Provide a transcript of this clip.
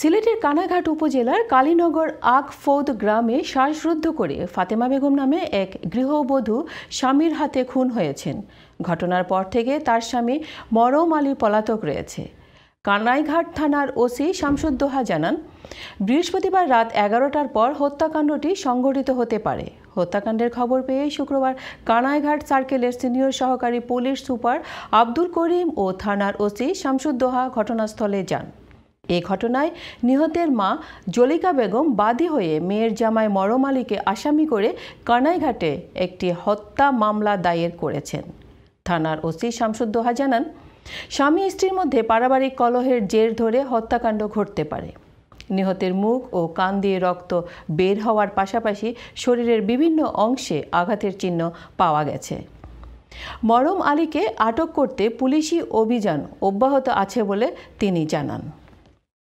সিলেটের কানাঘাট উপজেলার কালীনগর আকফৌদ গ্রামে শ্বাসরুদ্ধ করে ফাতেমা বেগম নামে এক গৃহবধূ স্বামীর হাতে খুন হয়েছেন ঘটনার পর থেকে তার স্বামী মরম আলী পলাতক রয়েছে কানাইঘাট থানার ওসি শামসুদ্দোহা জানান বৃহস্পতিবার রাত এগারোটার পর হত্যাকাণ্ডটি সংঘটিত হতে পারে হত্যাকাণ্ডের খবর পেয়ে শুক্রবার কানাইঘাট সার্কেলের সিনিয়র সহকারী পুলিশ সুপার আব্দুল করিম ও থানার ওসি শামসুদ্দোহা ঘটনাস্থলে যান এ ঘটনায় নিহতের মা জলিকা বেগম বাদী হয়ে মেয়ের জামাই মরম আলীকে আসামি করে কানাইঘাটে একটি হত্যা মামলা দায়ের করেছেন থানার ওসি শামসুদ্দোহা জানান স্বামী স্ত্রীর মধ্যে পারিবারিক কলহের জের ধরে হত্যাকাণ্ড ঘটতে পারে নিহতের মুখ ও কান দিয়ে রক্ত বের হওয়ার পাশাপাশি শরীরের বিভিন্ন অংশে আঘাতের চিহ্ন পাওয়া গেছে মরম আলীকে আটক করতে পুলিশি অভিযান অব্যাহত আছে বলে তিনি জানান